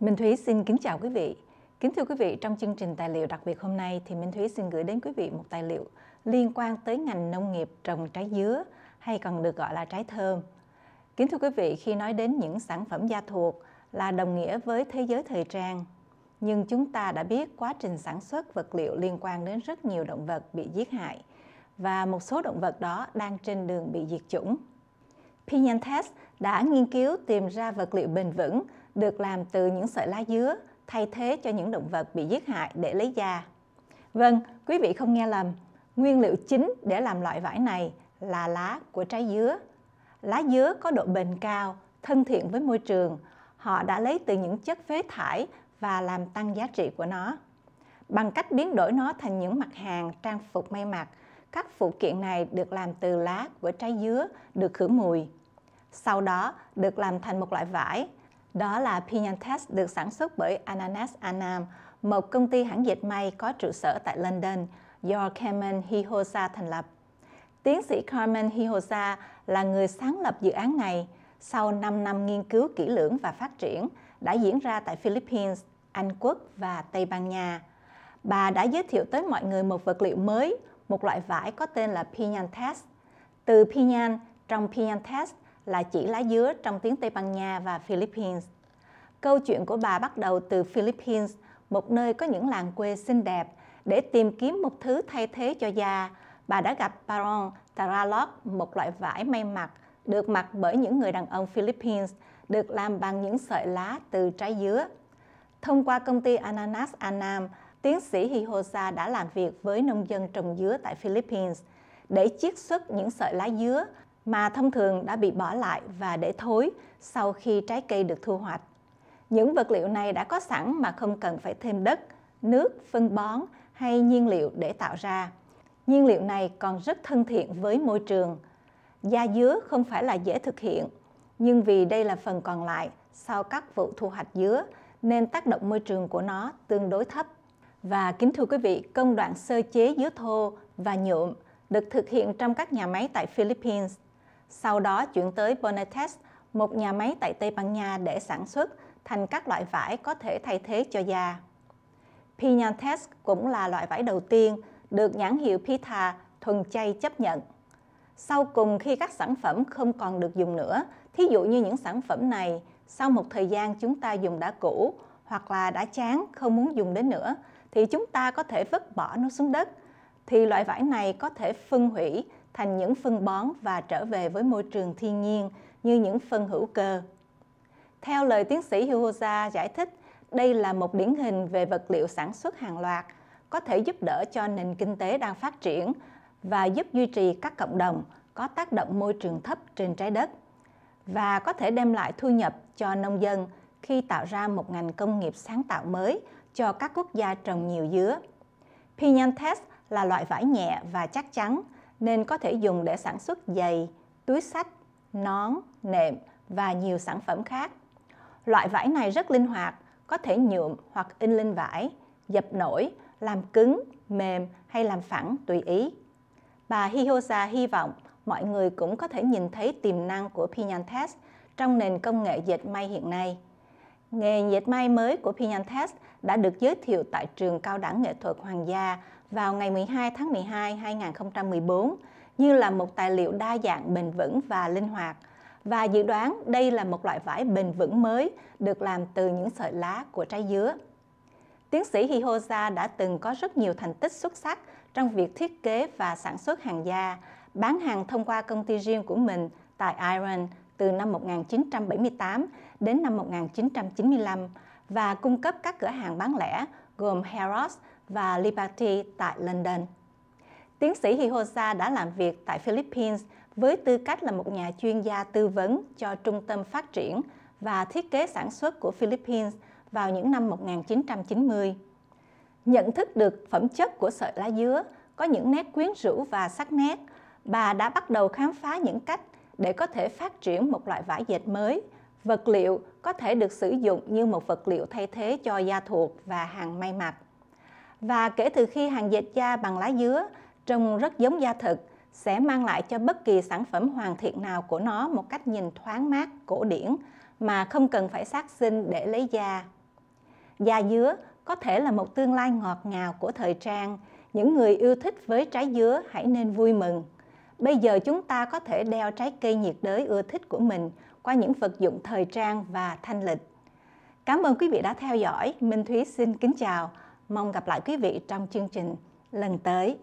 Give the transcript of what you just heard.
Minh Thúy xin kính chào quý vị. Kính thưa quý vị, trong chương trình tài liệu đặc biệt hôm nay thì Minh Thúy xin gửi đến quý vị một tài liệu liên quan tới ngành nông nghiệp trồng trái dứa hay còn được gọi là trái thơm. Kính thưa quý vị, khi nói đến những sản phẩm gia thuộc là đồng nghĩa với thế giới thời trang, nhưng chúng ta đã biết quá trình sản xuất vật liệu liên quan đến rất nhiều động vật bị giết hại và một số động vật đó đang trên đường bị diệt chủng. Pinyantes đã nghiên cứu tìm ra vật liệu bền vững được làm từ những sợi lá dứa thay thế cho những động vật bị giết hại để lấy da. Vâng, quý vị không nghe lầm, nguyên liệu chính để làm loại vải này là lá của trái dứa. Lá dứa có độ bền cao, thân thiện với môi trường. Họ đã lấy từ những chất phế thải và làm tăng giá trị của nó. Bằng cách biến đổi nó thành những mặt hàng trang phục may mặc, các phụ kiện này được làm từ lá của trái dứa được khử mùi. Sau đó được làm thành một loại vải đó là Pinyan Test được sản xuất bởi Ananas Anam, một công ty hãng dệt may có trụ sở tại London do Carmen Hihosa thành lập. Tiến sĩ Carmen Hihosa là người sáng lập dự án này sau 5 năm nghiên cứu kỹ lưỡng và phát triển đã diễn ra tại Philippines, Anh Quốc và Tây Ban Nha. Bà đã giới thiệu tới mọi người một vật liệu mới, một loại vải có tên là Pinyan Test. Từ Pinyan, trong Pinyan Test là chỉ lá dứa trong tiếng Tây Ban Nha và Philippines. Câu chuyện của bà bắt đầu từ Philippines, một nơi có những làng quê xinh đẹp. Để tìm kiếm một thứ thay thế cho da, bà đã gặp Baron Taralot, một loại vải may mặc, được mặc bởi những người đàn ông Philippines, được làm bằng những sợi lá từ trái dứa. Thông qua công ty Ananas Anam, tiến sĩ Hihosa đã làm việc với nông dân trồng dứa tại Philippines để chiết xuất những sợi lá dứa mà thông thường đã bị bỏ lại và để thối sau khi trái cây được thu hoạch. Những vật liệu này đã có sẵn mà không cần phải thêm đất, nước, phân bón hay nhiên liệu để tạo ra. Nhiên liệu này còn rất thân thiện với môi trường. Da dứa không phải là dễ thực hiện, nhưng vì đây là phần còn lại sau các vụ thu hoạch dứa nên tác động môi trường của nó tương đối thấp. Và kính thưa quý vị, công đoạn sơ chế dứa thô và nhuộm được thực hiện trong các nhà máy tại Philippines sau đó chuyển tới Bonatex, một nhà máy tại Tây Ban Nha để sản xuất thành các loại vải có thể thay thế cho da. Pinantex cũng là loại vải đầu tiên được nhãn hiệu Pita thuần chay chấp nhận. Sau cùng khi các sản phẩm không còn được dùng nữa, thí dụ như những sản phẩm này, sau một thời gian chúng ta dùng đã cũ hoặc là đã chán không muốn dùng đến nữa, thì chúng ta có thể vứt bỏ nó xuống đất. Thì loại vải này có thể phân hủy thành những phân bón và trở về với môi trường thiên nhiên như những phân hữu cơ. Theo lời tiến sĩ Hiroza giải thích, đây là một điển hình về vật liệu sản xuất hàng loạt có thể giúp đỡ cho nền kinh tế đang phát triển và giúp duy trì các cộng đồng có tác động môi trường thấp trên trái đất và có thể đem lại thu nhập cho nông dân khi tạo ra một ngành công nghiệp sáng tạo mới cho các quốc gia trồng nhiều dứa. Pinyantes là loại vải nhẹ và chắc chắn, nên có thể dùng để sản xuất giày, túi sách, nón, nệm và nhiều sản phẩm khác. Loại vải này rất linh hoạt, có thể nhuộm hoặc in lên vải, dập nổi, làm cứng, mềm hay làm phẳng tùy ý. Bà Hihosa hy vọng mọi người cũng có thể nhìn thấy tiềm năng của Pinyantes trong nền công nghệ dệt may hiện nay. Nghề dệt may mới của Pinyantes đã được giới thiệu tại trường cao đẳng nghệ thuật Hoàng gia vào ngày 12 tháng 12 năm 2014 như là một tài liệu đa dạng bền vững và linh hoạt và dự đoán đây là một loại vải bền vững mới được làm từ những sợi lá của trái dứa. Tiến sĩ Hihoza đã từng có rất nhiều thành tích xuất sắc trong việc thiết kế và sản xuất hàng da, bán hàng thông qua công ty riêng của mình tại Iran từ năm 1978 đến năm 1995 và cung cấp các cửa hàng bán lẻ gồm Harrods, và Liberty tại London. Tiến sĩ Hihosa đã làm việc tại Philippines với tư cách là một nhà chuyên gia tư vấn cho Trung tâm Phát triển và Thiết kế Sản xuất của Philippines vào những năm 1990. Nhận thức được phẩm chất của sợi lá dứa có những nét quyến rũ và sắc nét, bà đã bắt đầu khám phá những cách để có thể phát triển một loại vải dệt mới, vật liệu có thể được sử dụng như một vật liệu thay thế cho da thuộc và hàng may mặc và kể từ khi hàng dệt da bằng lá dứa trông rất giống da thực sẽ mang lại cho bất kỳ sản phẩm hoàn thiện nào của nó một cách nhìn thoáng mát, cổ điển mà không cần phải sát sinh để lấy da. Da dứa có thể là một tương lai ngọt ngào của thời trang. Những người yêu thích với trái dứa hãy nên vui mừng. Bây giờ chúng ta có thể đeo trái cây nhiệt đới ưa thích của mình qua những vật dụng thời trang và thanh lịch. Cảm ơn quý vị đã theo dõi. Minh Thúy xin kính chào. Mong gặp lại quý vị trong chương trình lần tới.